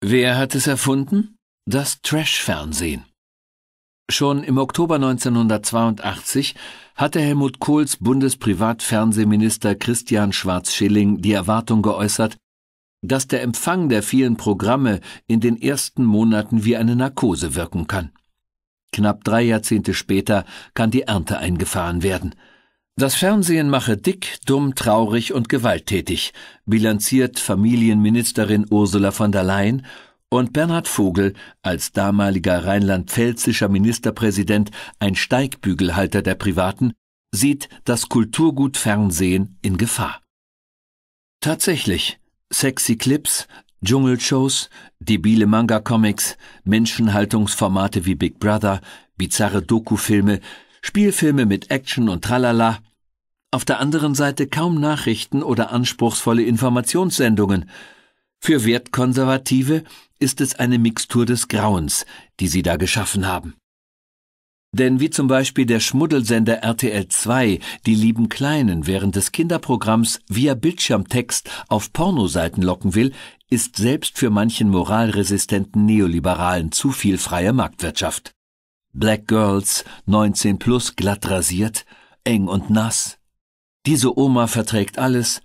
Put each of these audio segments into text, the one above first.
Wer hat es erfunden? Das Trash-Fernsehen. Schon im Oktober 1982 hatte Helmut Kohls Bundesprivatfernsehminister Christian Schwarz-Schilling die Erwartung geäußert, dass der Empfang der vielen Programme in den ersten Monaten wie eine Narkose wirken kann. Knapp drei Jahrzehnte später kann die Ernte eingefahren werden – das Fernsehen mache dick, dumm, traurig und gewalttätig, bilanziert Familienministerin Ursula von der Leyen und Bernhard Vogel als damaliger rheinland-pfälzischer Ministerpräsident, ein Steigbügelhalter der Privaten, sieht das Kulturgut Fernsehen in Gefahr. Tatsächlich, sexy Clips, Dschungelshows, debile Manga-Comics, Menschenhaltungsformate wie Big Brother, bizarre Dokufilme, Spielfilme mit Action und Tralala, auf der anderen Seite kaum Nachrichten oder anspruchsvolle Informationssendungen. Für Wertkonservative ist es eine Mixtur des Grauens, die sie da geschaffen haben. Denn wie zum Beispiel der Schmuddelsender RTL 2 die lieben Kleinen während des Kinderprogramms via Bildschirmtext auf Pornoseiten locken will, ist selbst für manchen moralresistenten Neoliberalen zu viel freie Marktwirtschaft. Black Girls, 19 plus glatt rasiert, eng und nass, diese Oma verträgt alles,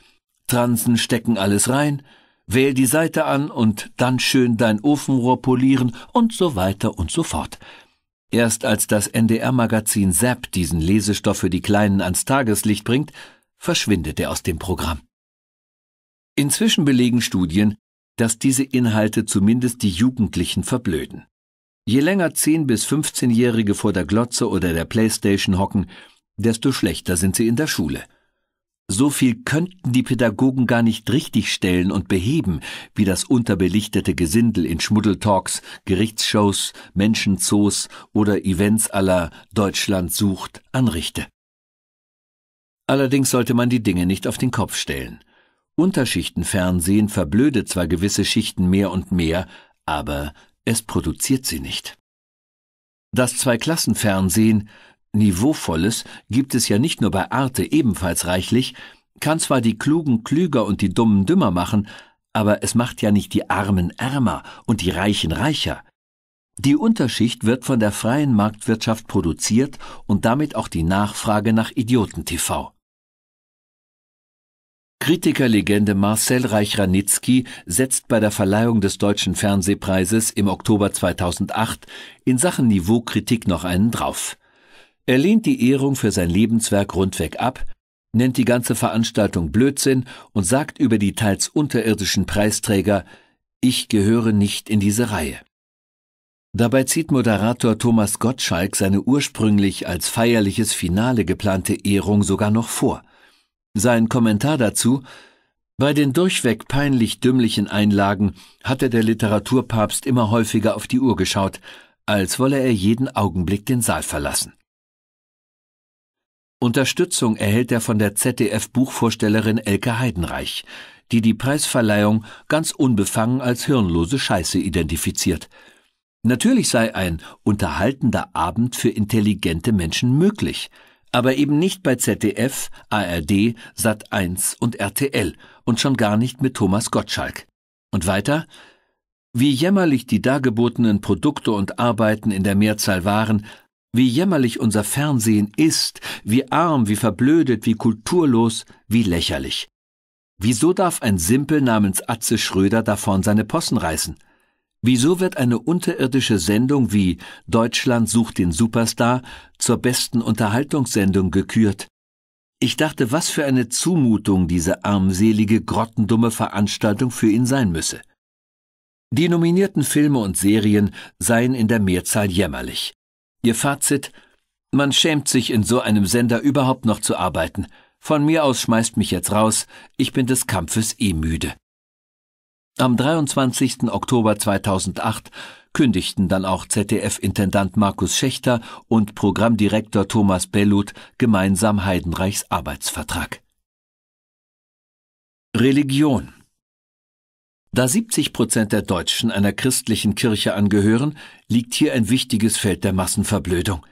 Transen stecken alles rein, wähl die Seite an und dann schön dein Ofenrohr polieren und so weiter und so fort. Erst als das NDR-Magazin Zapp diesen Lesestoff für die Kleinen ans Tageslicht bringt, verschwindet er aus dem Programm. Inzwischen belegen Studien, dass diese Inhalte zumindest die Jugendlichen verblöden. Je länger 10- bis 15-Jährige vor der Glotze oder der Playstation hocken, desto schlechter sind sie in der Schule – so viel könnten die Pädagogen gar nicht richtigstellen und beheben, wie das unterbelichtete Gesindel in Schmuddeltalks, Gerichtsshows, Menschenzoos oder Events aller Deutschland sucht anrichte. Allerdings sollte man die Dinge nicht auf den Kopf stellen. Unterschichtenfernsehen verblödet zwar gewisse Schichten mehr und mehr, aber es produziert sie nicht. Das Zweiklassenfernsehen Niveauvolles gibt es ja nicht nur bei Arte ebenfalls reichlich, kann zwar die Klugen klüger und die Dummen dümmer machen, aber es macht ja nicht die Armen ärmer und die Reichen reicher. Die Unterschicht wird von der freien Marktwirtschaft produziert und damit auch die Nachfrage nach Idioten-TV. Kritikerlegende Marcel reich setzt bei der Verleihung des Deutschen Fernsehpreises im Oktober 2008 in Sachen Niveaukritik noch einen drauf. Er lehnt die Ehrung für sein Lebenswerk rundweg ab, nennt die ganze Veranstaltung Blödsinn und sagt über die teils unterirdischen Preisträger, ich gehöre nicht in diese Reihe. Dabei zieht Moderator Thomas Gottschalk seine ursprünglich als feierliches Finale geplante Ehrung sogar noch vor. Sein Kommentar dazu Bei den durchweg peinlich dümmlichen Einlagen hatte der Literaturpapst immer häufiger auf die Uhr geschaut, als wolle er jeden Augenblick den Saal verlassen. Unterstützung erhält er von der ZDF-Buchvorstellerin Elke Heidenreich, die die Preisverleihung ganz unbefangen als hirnlose Scheiße identifiziert. Natürlich sei ein unterhaltender Abend für intelligente Menschen möglich, aber eben nicht bei ZDF, ARD, Sat1 und RTL und schon gar nicht mit Thomas Gottschalk. Und weiter? Wie jämmerlich die dargebotenen Produkte und Arbeiten in der Mehrzahl waren, wie jämmerlich unser Fernsehen ist, wie arm, wie verblödet, wie kulturlos, wie lächerlich. Wieso darf ein Simpel namens Atze Schröder davon seine Possen reißen? Wieso wird eine unterirdische Sendung wie Deutschland sucht den Superstar zur besten Unterhaltungssendung gekürt? Ich dachte, was für eine Zumutung diese armselige, grottendumme Veranstaltung für ihn sein müsse. Die nominierten Filme und Serien seien in der Mehrzahl jämmerlich. Ihr Fazit? Man schämt sich, in so einem Sender überhaupt noch zu arbeiten. Von mir aus schmeißt mich jetzt raus, ich bin des Kampfes eh müde. Am 23. Oktober 2008 kündigten dann auch ZDF-Intendant Markus Schächter und Programmdirektor Thomas Bellut gemeinsam Heidenreichs Arbeitsvertrag. Religion da 70 Prozent der Deutschen einer christlichen Kirche angehören, liegt hier ein wichtiges Feld der Massenverblödung.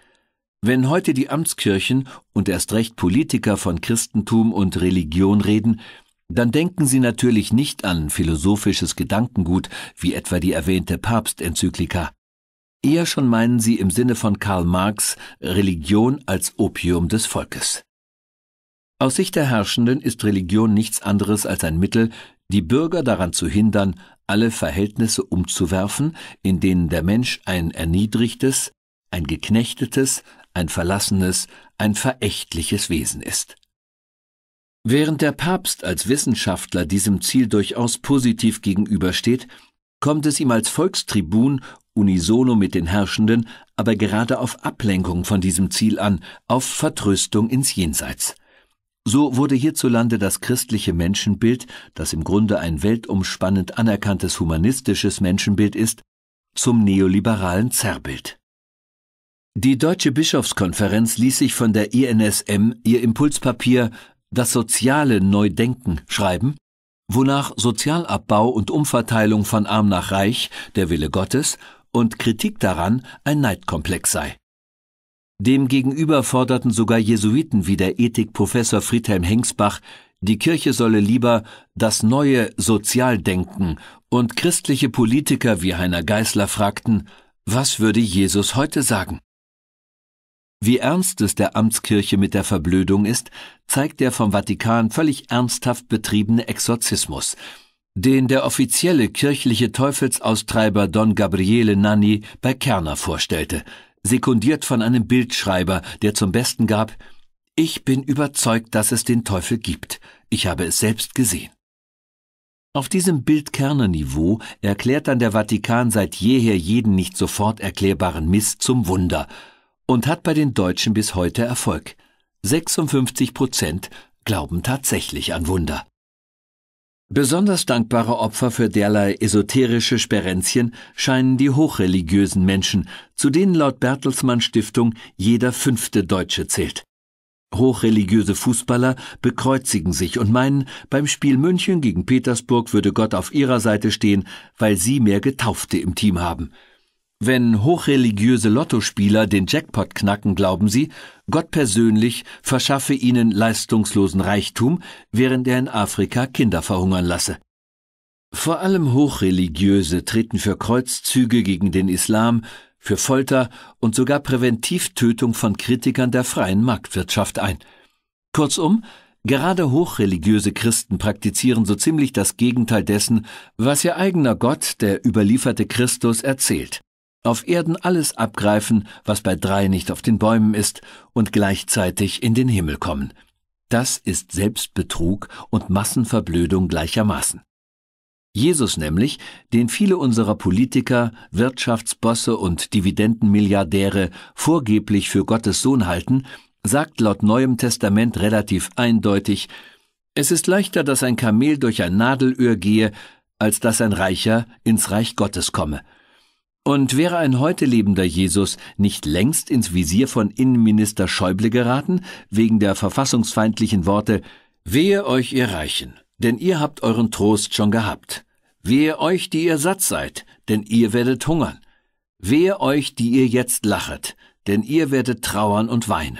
Wenn heute die Amtskirchen und erst recht Politiker von Christentum und Religion reden, dann denken sie natürlich nicht an philosophisches Gedankengut wie etwa die erwähnte Papstenzyklika. Eher schon meinen sie im Sinne von Karl Marx Religion als Opium des Volkes. Aus Sicht der Herrschenden ist Religion nichts anderes als ein Mittel, die Bürger daran zu hindern, alle Verhältnisse umzuwerfen, in denen der Mensch ein erniedrigtes, ein geknechtetes, ein verlassenes, ein verächtliches Wesen ist. Während der Papst als Wissenschaftler diesem Ziel durchaus positiv gegenübersteht, kommt es ihm als Volkstribun unisono mit den Herrschenden, aber gerade auf Ablenkung von diesem Ziel an, auf Vertröstung ins Jenseits. So wurde hierzulande das christliche Menschenbild, das im Grunde ein weltumspannend anerkanntes humanistisches Menschenbild ist, zum neoliberalen Zerrbild. Die Deutsche Bischofskonferenz ließ sich von der INSM ihr Impulspapier Das soziale Neudenken schreiben, wonach Sozialabbau und Umverteilung von arm nach reich der Wille Gottes und Kritik daran ein Neidkomplex sei. Demgegenüber forderten sogar Jesuiten wie der Ethikprofessor Friedhelm Hengsbach, die Kirche solle lieber das neue Sozialdenken und christliche Politiker wie Heiner Geißler fragten, was würde Jesus heute sagen? Wie ernst es der Amtskirche mit der Verblödung ist, zeigt der vom Vatikan völlig ernsthaft betriebene Exorzismus, den der offizielle kirchliche Teufelsaustreiber Don Gabriele Nanni bei Kerner vorstellte, sekundiert von einem Bildschreiber, der zum Besten gab Ich bin überzeugt, dass es den Teufel gibt. Ich habe es selbst gesehen. Auf diesem Bildkernerniveau erklärt dann der Vatikan seit jeher jeden nicht sofort erklärbaren Mist zum Wunder und hat bei den Deutschen bis heute Erfolg. 56 Prozent glauben tatsächlich an Wunder. Besonders dankbare Opfer für derlei esoterische Sperenzien scheinen die hochreligiösen Menschen, zu denen laut Bertelsmann Stiftung jeder fünfte Deutsche zählt. Hochreligiöse Fußballer bekreuzigen sich und meinen, beim Spiel München gegen Petersburg würde Gott auf ihrer Seite stehen, weil sie mehr Getaufte im Team haben. Wenn hochreligiöse Lottospieler den Jackpot knacken, glauben sie, Gott persönlich verschaffe ihnen leistungslosen Reichtum, während er in Afrika Kinder verhungern lasse. Vor allem Hochreligiöse treten für Kreuzzüge gegen den Islam, für Folter und sogar Präventivtötung von Kritikern der freien Marktwirtschaft ein. Kurzum, gerade hochreligiöse Christen praktizieren so ziemlich das Gegenteil dessen, was ihr eigener Gott, der überlieferte Christus, erzählt auf Erden alles abgreifen, was bei drei nicht auf den Bäumen ist, und gleichzeitig in den Himmel kommen. Das ist Selbstbetrug und Massenverblödung gleichermaßen. Jesus nämlich, den viele unserer Politiker, Wirtschaftsbosse und Dividendenmilliardäre vorgeblich für Gottes Sohn halten, sagt laut Neuem Testament relativ eindeutig, es ist leichter, dass ein Kamel durch ein Nadelöhr gehe, als dass ein Reicher ins Reich Gottes komme. Und wäre ein heute lebender Jesus nicht längst ins Visier von Innenminister Schäuble geraten, wegen der verfassungsfeindlichen Worte Wehe euch, ihr Reichen, denn ihr habt euren Trost schon gehabt. Wehe euch, die ihr satt seid, denn ihr werdet hungern. Wehe euch, die ihr jetzt lachet, denn ihr werdet trauern und weinen.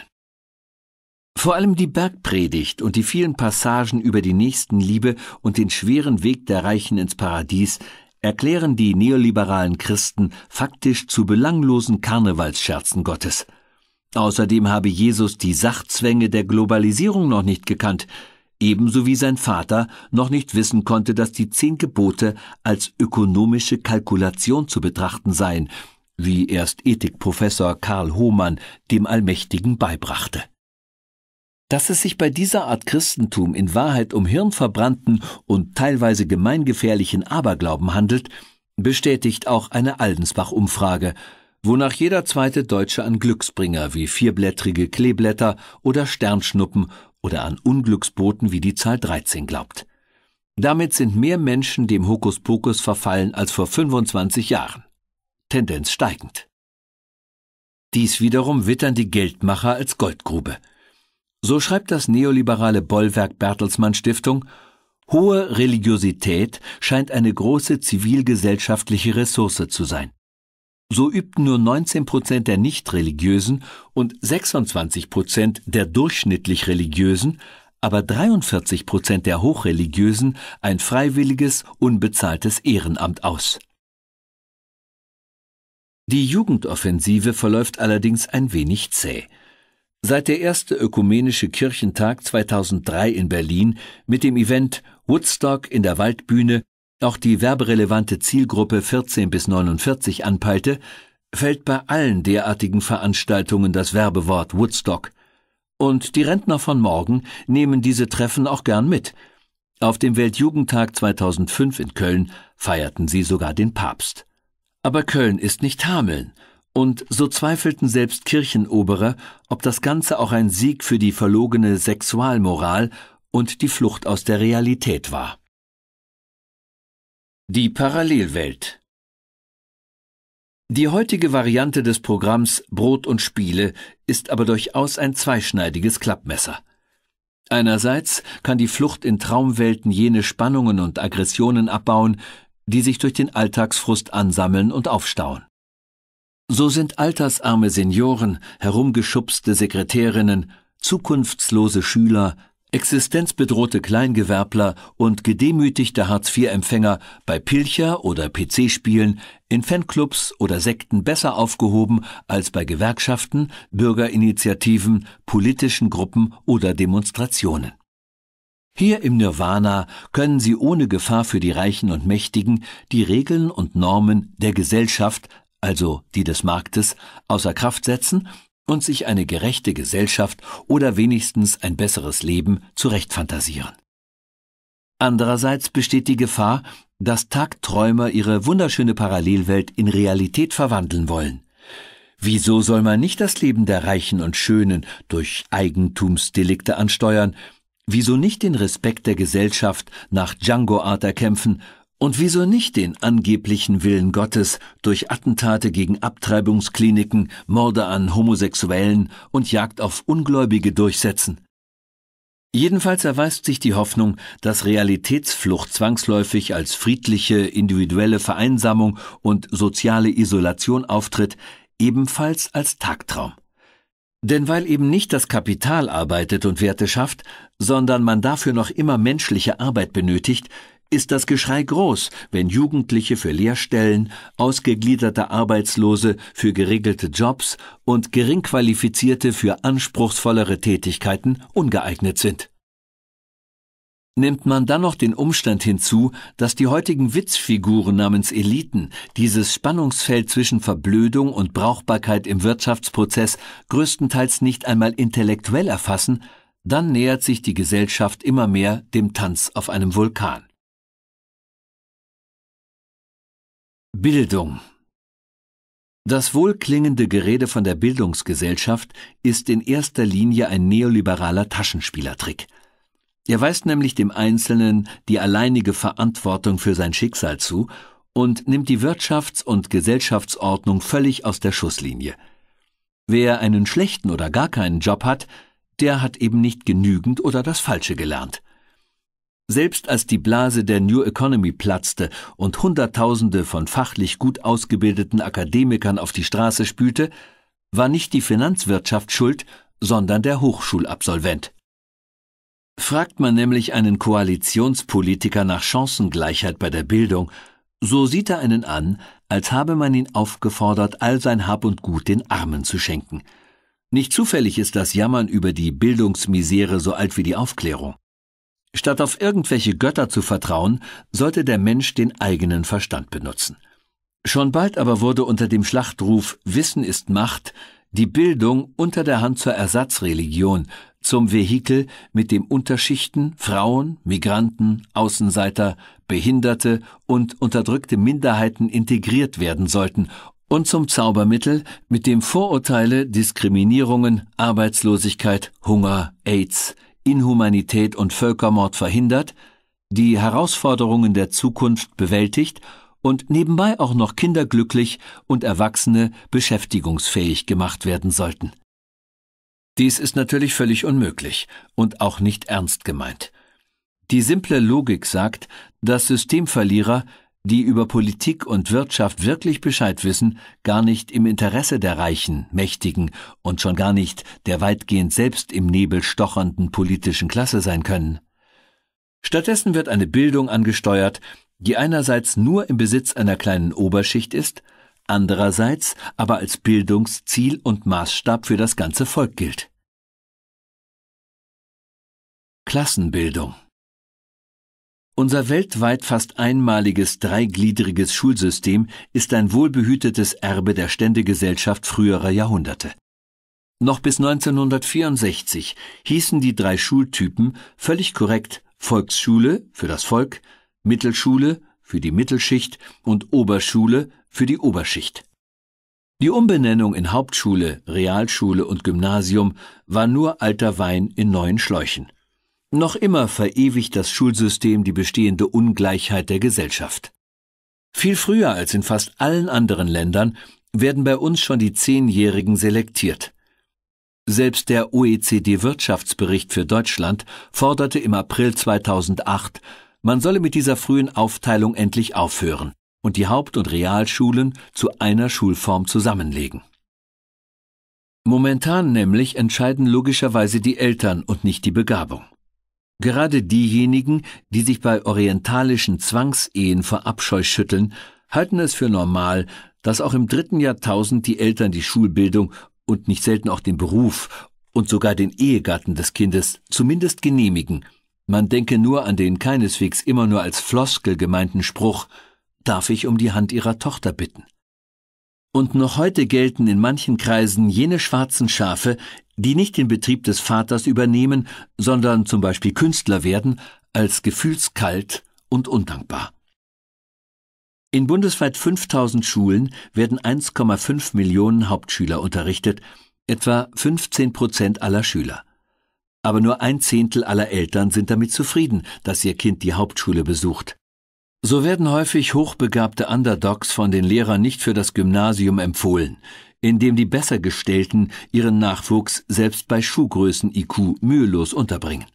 Vor allem die Bergpredigt und die vielen Passagen über die Nächstenliebe und den schweren Weg der Reichen ins Paradies erklären die neoliberalen Christen faktisch zu belanglosen Karnevalsscherzen Gottes. Außerdem habe Jesus die Sachzwänge der Globalisierung noch nicht gekannt, ebenso wie sein Vater noch nicht wissen konnte, dass die zehn Gebote als ökonomische Kalkulation zu betrachten seien, wie erst Ethikprofessor Karl Hohmann dem Allmächtigen beibrachte. Dass es sich bei dieser Art Christentum in Wahrheit um hirnverbrannten und teilweise gemeingefährlichen Aberglauben handelt, bestätigt auch eine Aldensbach-Umfrage, wonach jeder zweite Deutsche an Glücksbringer wie vierblättrige Kleeblätter oder Sternschnuppen oder an Unglücksboten wie die Zahl 13 glaubt. Damit sind mehr Menschen dem Hokuspokus verfallen als vor 25 Jahren. Tendenz steigend. Dies wiederum wittern die Geldmacher als Goldgrube – so schreibt das neoliberale Bollwerk Bertelsmann Stiftung, hohe Religiosität scheint eine große zivilgesellschaftliche Ressource zu sein. So übten nur 19 Prozent der Nicht-Religiösen und 26 Prozent der durchschnittlich Religiösen, aber 43 Prozent der Hochreligiösen ein freiwilliges, unbezahltes Ehrenamt aus. Die Jugendoffensive verläuft allerdings ein wenig zäh. Seit der erste ökumenische Kirchentag 2003 in Berlin mit dem Event Woodstock in der Waldbühne auch die werberelevante Zielgruppe 14 bis 49 anpeilte, fällt bei allen derartigen Veranstaltungen das Werbewort Woodstock. Und die Rentner von morgen nehmen diese Treffen auch gern mit. Auf dem Weltjugendtag 2005 in Köln feierten sie sogar den Papst. Aber Köln ist nicht Hameln, und so zweifelten selbst Kirchenobere, ob das Ganze auch ein Sieg für die verlogene Sexualmoral und die Flucht aus der Realität war. Die Parallelwelt Die heutige Variante des Programms Brot und Spiele ist aber durchaus ein zweischneidiges Klappmesser. Einerseits kann die Flucht in Traumwelten jene Spannungen und Aggressionen abbauen, die sich durch den Alltagsfrust ansammeln und aufstauen. So sind altersarme Senioren, herumgeschubste Sekretärinnen, zukunftslose Schüler, existenzbedrohte Kleingewerbler und gedemütigte Hartz-IV-Empfänger bei Pilcher- oder PC-Spielen, in Fanclubs oder Sekten besser aufgehoben als bei Gewerkschaften, Bürgerinitiativen, politischen Gruppen oder Demonstrationen. Hier im Nirvana können Sie ohne Gefahr für die Reichen und Mächtigen die Regeln und Normen der Gesellschaft also die des Marktes, außer Kraft setzen und sich eine gerechte Gesellschaft oder wenigstens ein besseres Leben zurechtfantasieren. Andererseits besteht die Gefahr, dass Tagträumer ihre wunderschöne Parallelwelt in Realität verwandeln wollen. Wieso soll man nicht das Leben der Reichen und Schönen durch Eigentumsdelikte ansteuern? Wieso nicht den Respekt der Gesellschaft nach Django-Art erkämpfen und wieso nicht den angeblichen Willen Gottes durch Attentate gegen Abtreibungskliniken, Morde an Homosexuellen und Jagd auf Ungläubige durchsetzen? Jedenfalls erweist sich die Hoffnung, dass Realitätsflucht zwangsläufig als friedliche, individuelle Vereinsamung und soziale Isolation auftritt, ebenfalls als Tagtraum. Denn weil eben nicht das Kapital arbeitet und Werte schafft, sondern man dafür noch immer menschliche Arbeit benötigt, ist das Geschrei groß, wenn Jugendliche für Lehrstellen, ausgegliederte Arbeitslose für geregelte Jobs und Geringqualifizierte für anspruchsvollere Tätigkeiten ungeeignet sind. Nimmt man dann noch den Umstand hinzu, dass die heutigen Witzfiguren namens Eliten dieses Spannungsfeld zwischen Verblödung und Brauchbarkeit im Wirtschaftsprozess größtenteils nicht einmal intellektuell erfassen, dann nähert sich die Gesellschaft immer mehr dem Tanz auf einem Vulkan. Bildung. Das wohlklingende Gerede von der Bildungsgesellschaft ist in erster Linie ein neoliberaler Taschenspielertrick. Er weist nämlich dem Einzelnen die alleinige Verantwortung für sein Schicksal zu und nimmt die Wirtschafts- und Gesellschaftsordnung völlig aus der Schusslinie. Wer einen schlechten oder gar keinen Job hat, der hat eben nicht genügend oder das Falsche gelernt. Selbst als die Blase der New Economy platzte und Hunderttausende von fachlich gut ausgebildeten Akademikern auf die Straße spülte, war nicht die Finanzwirtschaft schuld, sondern der Hochschulabsolvent. Fragt man nämlich einen Koalitionspolitiker nach Chancengleichheit bei der Bildung, so sieht er einen an, als habe man ihn aufgefordert, all sein Hab und Gut den Armen zu schenken. Nicht zufällig ist das Jammern über die Bildungsmisere so alt wie die Aufklärung. Statt auf irgendwelche Götter zu vertrauen, sollte der Mensch den eigenen Verstand benutzen. Schon bald aber wurde unter dem Schlachtruf Wissen ist Macht die Bildung unter der Hand zur Ersatzreligion, zum Vehikel, mit dem Unterschichten, Frauen, Migranten, Außenseiter, Behinderte und unterdrückte Minderheiten integriert werden sollten und zum Zaubermittel, mit dem Vorurteile, Diskriminierungen, Arbeitslosigkeit, Hunger, AIDS, Inhumanität und Völkermord verhindert, die Herausforderungen der Zukunft bewältigt und nebenbei auch noch Kinder glücklich und Erwachsene beschäftigungsfähig gemacht werden sollten. Dies ist natürlich völlig unmöglich und auch nicht ernst gemeint. Die simple Logik sagt, dass Systemverlierer die über Politik und Wirtschaft wirklich Bescheid wissen, gar nicht im Interesse der Reichen, Mächtigen und schon gar nicht der weitgehend selbst im Nebel stochernden politischen Klasse sein können. Stattdessen wird eine Bildung angesteuert, die einerseits nur im Besitz einer kleinen Oberschicht ist, andererseits aber als Bildungsziel und Maßstab für das ganze Volk gilt. Klassenbildung unser weltweit fast einmaliges dreigliedriges Schulsystem ist ein wohlbehütetes Erbe der Ständegesellschaft früherer Jahrhunderte. Noch bis 1964 hießen die drei Schultypen völlig korrekt Volksschule für das Volk, Mittelschule für die Mittelschicht und Oberschule für die Oberschicht. Die Umbenennung in Hauptschule, Realschule und Gymnasium war nur alter Wein in neuen Schläuchen. Noch immer verewigt das Schulsystem die bestehende Ungleichheit der Gesellschaft. Viel früher als in fast allen anderen Ländern werden bei uns schon die Zehnjährigen selektiert. Selbst der OECD-Wirtschaftsbericht für Deutschland forderte im April 2008, man solle mit dieser frühen Aufteilung endlich aufhören und die Haupt- und Realschulen zu einer Schulform zusammenlegen. Momentan nämlich entscheiden logischerweise die Eltern und nicht die Begabung. Gerade diejenigen, die sich bei orientalischen Zwangsehen vor Abscheu schütteln, halten es für normal, dass auch im dritten Jahrtausend die Eltern die Schulbildung und nicht selten auch den Beruf und sogar den Ehegatten des Kindes zumindest genehmigen. Man denke nur an den keineswegs immer nur als Floskel gemeinten Spruch, darf ich um die Hand ihrer Tochter bitten? Und noch heute gelten in manchen Kreisen jene schwarzen Schafe, die nicht den Betrieb des Vaters übernehmen, sondern zum Beispiel Künstler werden, als gefühlskalt und undankbar. In bundesweit 5000 Schulen werden 1,5 Millionen Hauptschüler unterrichtet, etwa 15 Prozent aller Schüler. Aber nur ein Zehntel aller Eltern sind damit zufrieden, dass ihr Kind die Hauptschule besucht. So werden häufig hochbegabte Underdogs von den Lehrern nicht für das Gymnasium empfohlen, in dem die Bessergestellten ihren Nachwuchs selbst bei Schuhgrößen-IQ mühelos unterbringen.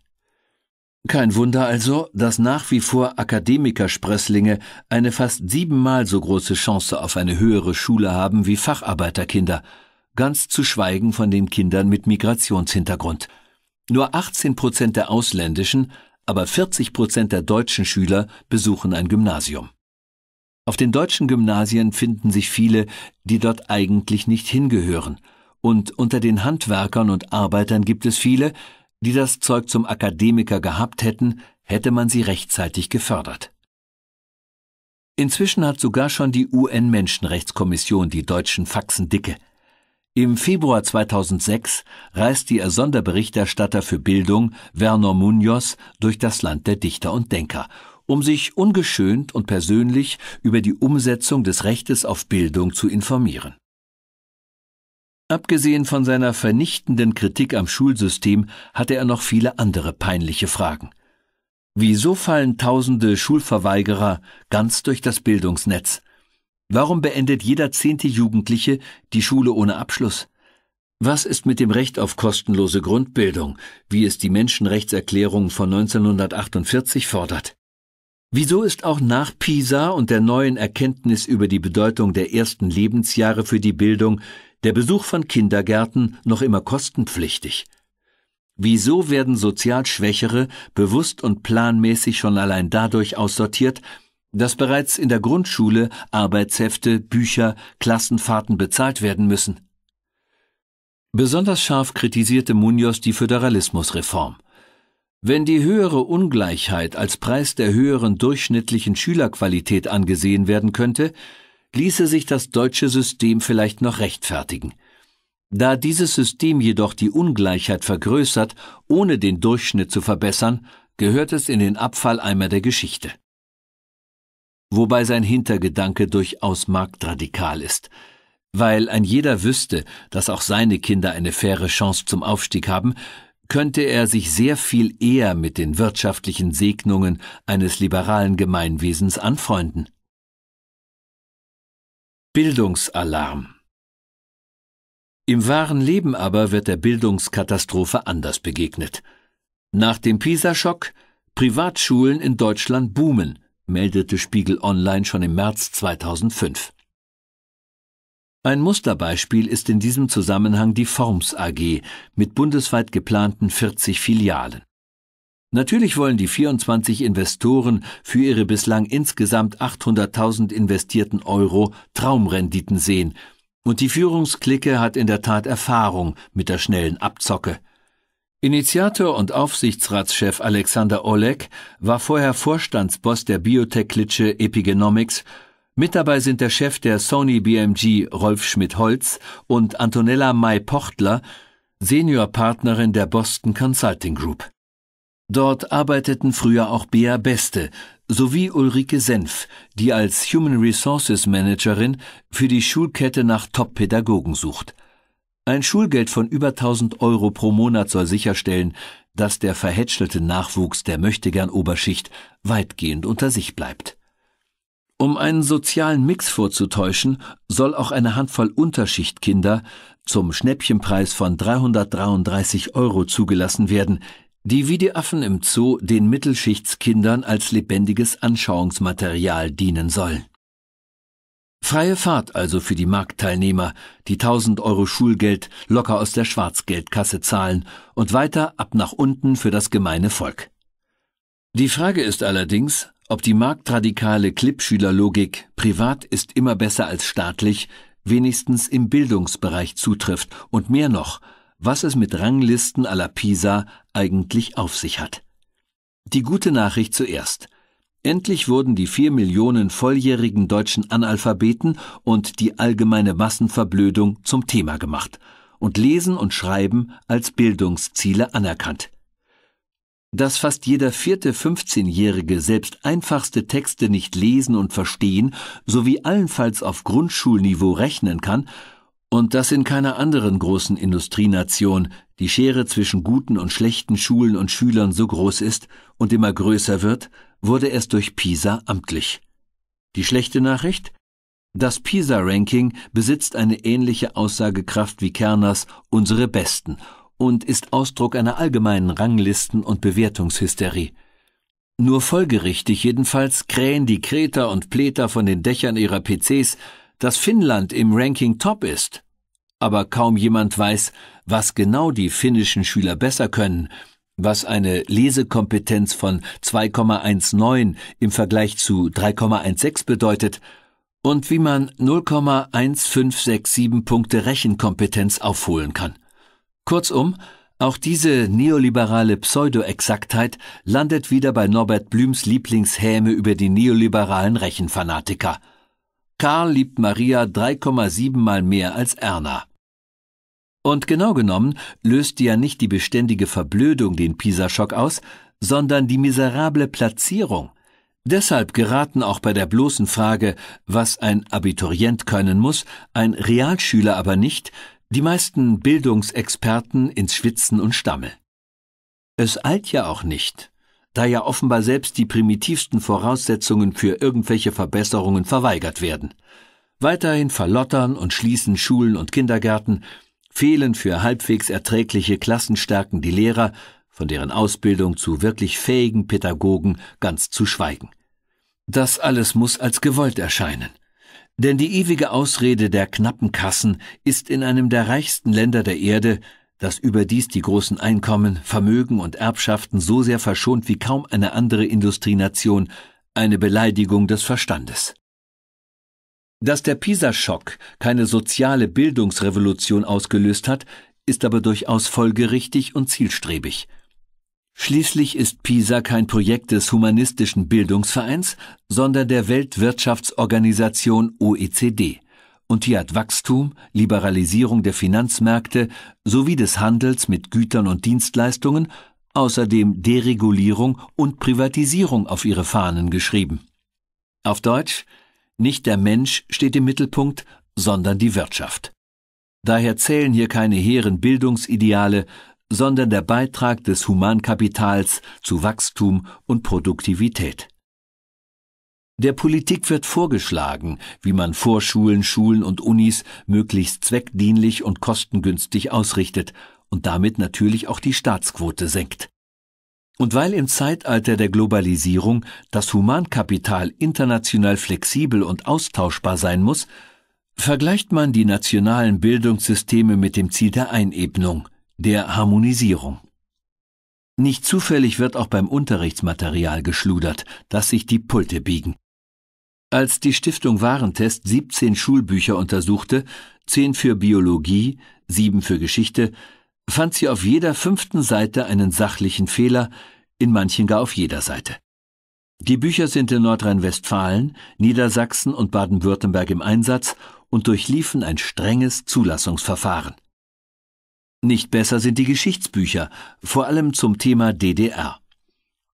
Kein Wunder also, dass nach wie vor Akademikersprösslinge eine fast siebenmal so große Chance auf eine höhere Schule haben wie Facharbeiterkinder, ganz zu schweigen von den Kindern mit Migrationshintergrund. Nur 18 Prozent der ausländischen, aber 40 Prozent der deutschen Schüler besuchen ein Gymnasium. Auf den deutschen Gymnasien finden sich viele, die dort eigentlich nicht hingehören, und unter den Handwerkern und Arbeitern gibt es viele, die das Zeug zum Akademiker gehabt hätten, hätte man sie rechtzeitig gefördert. Inzwischen hat sogar schon die UN-Menschenrechtskommission die deutschen Faxen dicke. Im Februar 2006 reist die Sonderberichterstatter für Bildung Werner Munoz durch das Land der Dichter und Denker, um sich ungeschönt und persönlich über die Umsetzung des Rechtes auf Bildung zu informieren. Abgesehen von seiner vernichtenden Kritik am Schulsystem hatte er noch viele andere peinliche Fragen. Wieso fallen tausende Schulverweigerer ganz durch das Bildungsnetz? Warum beendet jeder zehnte Jugendliche die Schule ohne Abschluss? Was ist mit dem Recht auf kostenlose Grundbildung, wie es die Menschenrechtserklärung von 1948 fordert? Wieso ist auch nach Pisa und der neuen Erkenntnis über die Bedeutung der ersten Lebensjahre für die Bildung der Besuch von Kindergärten noch immer kostenpflichtig? Wieso werden sozial Schwächere bewusst und planmäßig schon allein dadurch aussortiert, dass bereits in der Grundschule Arbeitshefte, Bücher, Klassenfahrten bezahlt werden müssen. Besonders scharf kritisierte Munoz die Föderalismusreform. Wenn die höhere Ungleichheit als Preis der höheren durchschnittlichen Schülerqualität angesehen werden könnte, ließe sich das deutsche System vielleicht noch rechtfertigen. Da dieses System jedoch die Ungleichheit vergrößert, ohne den Durchschnitt zu verbessern, gehört es in den Abfalleimer der Geschichte wobei sein Hintergedanke durchaus marktradikal ist, weil ein jeder wüsste, dass auch seine Kinder eine faire Chance zum Aufstieg haben, könnte er sich sehr viel eher mit den wirtschaftlichen Segnungen eines liberalen Gemeinwesens anfreunden. Bildungsalarm Im wahren Leben aber wird der Bildungskatastrophe anders begegnet. Nach dem PISA-Schock Privatschulen in Deutschland boomen – meldete Spiegel Online schon im März 2005. Ein Musterbeispiel ist in diesem Zusammenhang die Forms AG mit bundesweit geplanten 40 Filialen. Natürlich wollen die 24 Investoren für ihre bislang insgesamt 800.000 investierten Euro Traumrenditen sehen. Und die Führungsklicke hat in der Tat Erfahrung mit der schnellen Abzocke. Initiator und Aufsichtsratschef Alexander Oleg war vorher Vorstandsboss der Biotech-Klitsche Epigenomics. Mit dabei sind der Chef der Sony BMG Rolf Schmidt-Holz und Antonella May Pochtler, Seniorpartnerin der Boston Consulting Group. Dort arbeiteten früher auch Bea Beste sowie Ulrike Senf, die als Human Resources Managerin für die Schulkette nach Top-Pädagogen sucht – ein Schulgeld von über 1000 Euro pro Monat soll sicherstellen, dass der verhätschelte Nachwuchs der Möchtegern Oberschicht weitgehend unter sich bleibt. Um einen sozialen Mix vorzutäuschen, soll auch eine Handvoll Unterschichtkinder zum Schnäppchenpreis von 333 Euro zugelassen werden, die wie die Affen im Zoo den Mittelschichtskindern als lebendiges Anschauungsmaterial dienen sollen. Freie Fahrt also für die Marktteilnehmer, die 1000 Euro Schulgeld locker aus der Schwarzgeldkasse zahlen und weiter ab nach unten für das gemeine Volk. Die Frage ist allerdings, ob die marktradikale Klippschülerlogik privat ist immer besser als staatlich wenigstens im Bildungsbereich zutrifft und mehr noch, was es mit Ranglisten à la Pisa eigentlich auf sich hat. Die gute Nachricht zuerst – Endlich wurden die vier Millionen volljährigen deutschen Analphabeten und die allgemeine Massenverblödung zum Thema gemacht und Lesen und Schreiben als Bildungsziele anerkannt. Dass fast jeder vierte 15-Jährige selbst einfachste Texte nicht lesen und verstehen sowie allenfalls auf Grundschulniveau rechnen kann, und dass in keiner anderen großen Industrienation die Schere zwischen guten und schlechten Schulen und Schülern so groß ist und immer größer wird, wurde erst durch PISA amtlich. Die schlechte Nachricht? Das PISA-Ranking besitzt eine ähnliche Aussagekraft wie Kerners Unsere Besten und ist Ausdruck einer allgemeinen Ranglisten- und Bewertungshysterie. Nur folgerichtig jedenfalls krähen die Kreter und Pleter von den Dächern ihrer PCs, dass Finnland im Ranking top ist. Aber kaum jemand weiß, was genau die finnischen Schüler besser können, was eine Lesekompetenz von 2,19 im Vergleich zu 3,16 bedeutet, und wie man 0,1567 Punkte Rechenkompetenz aufholen kann. Kurzum, auch diese neoliberale Pseudo-Exaktheit landet wieder bei Norbert Blüms Lieblingshäme über die neoliberalen Rechenfanatiker. Karl liebt Maria 3,7 mal mehr als Erna. Und genau genommen löste ja nicht die beständige Verblödung den Pisa-Schock aus, sondern die miserable Platzierung. Deshalb geraten auch bei der bloßen Frage, was ein Abiturient können muss, ein Realschüler aber nicht, die meisten Bildungsexperten ins Schwitzen und Stammel. Es eilt ja auch nicht, da ja offenbar selbst die primitivsten Voraussetzungen für irgendwelche Verbesserungen verweigert werden. Weiterhin verlottern und schließen Schulen und Kindergärten, fehlen für halbwegs erträgliche Klassenstärken die Lehrer, von deren Ausbildung zu wirklich fähigen Pädagogen ganz zu schweigen. Das alles muss als gewollt erscheinen. Denn die ewige Ausrede der knappen Kassen ist in einem der reichsten Länder der Erde, das überdies die großen Einkommen, Vermögen und Erbschaften so sehr verschont wie kaum eine andere Industrienation, eine Beleidigung des Verstandes. Dass der PISA-Schock keine soziale Bildungsrevolution ausgelöst hat, ist aber durchaus folgerichtig und zielstrebig. Schließlich ist PISA kein Projekt des humanistischen Bildungsvereins, sondern der Weltwirtschaftsorganisation OECD. Und die hat Wachstum, Liberalisierung der Finanzmärkte sowie des Handels mit Gütern und Dienstleistungen, außerdem Deregulierung und Privatisierung auf ihre Fahnen geschrieben. Auf Deutsch nicht der Mensch steht im Mittelpunkt, sondern die Wirtschaft. Daher zählen hier keine hehren Bildungsideale, sondern der Beitrag des Humankapitals zu Wachstum und Produktivität. Der Politik wird vorgeschlagen, wie man Vorschulen, Schulen und Unis möglichst zweckdienlich und kostengünstig ausrichtet und damit natürlich auch die Staatsquote senkt. Und weil im Zeitalter der Globalisierung das Humankapital international flexibel und austauschbar sein muss, vergleicht man die nationalen Bildungssysteme mit dem Ziel der Einebnung, der Harmonisierung. Nicht zufällig wird auch beim Unterrichtsmaterial geschludert, dass sich die Pulte biegen. Als die Stiftung Warentest 17 Schulbücher untersuchte, 10 für Biologie, 7 für Geschichte, fand sie auf jeder fünften Seite einen sachlichen Fehler, in manchen gar auf jeder Seite. Die Bücher sind in Nordrhein-Westfalen, Niedersachsen und Baden-Württemberg im Einsatz und durchliefen ein strenges Zulassungsverfahren. Nicht besser sind die Geschichtsbücher, vor allem zum Thema DDR.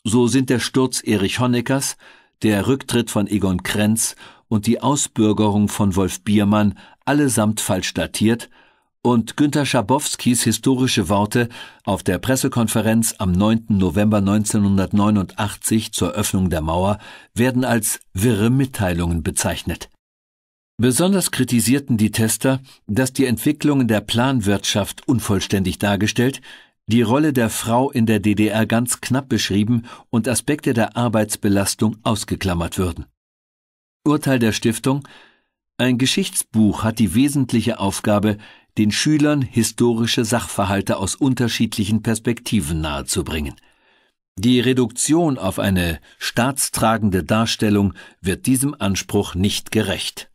So sind der Sturz Erich Honeckers, der Rücktritt von Egon Krenz und die Ausbürgerung von Wolf Biermann allesamt falsch datiert und Günter Schabowskis historische Worte auf der Pressekonferenz am 9. November 1989 zur Öffnung der Mauer werden als wirre Mitteilungen bezeichnet. Besonders kritisierten die Tester, dass die Entwicklungen der Planwirtschaft unvollständig dargestellt, die Rolle der Frau in der DDR ganz knapp beschrieben und Aspekte der Arbeitsbelastung ausgeklammert würden. Urteil der Stiftung Ein Geschichtsbuch hat die wesentliche Aufgabe, den Schülern historische Sachverhalte aus unterschiedlichen Perspektiven nahezubringen. Die Reduktion auf eine staatstragende Darstellung wird diesem Anspruch nicht gerecht.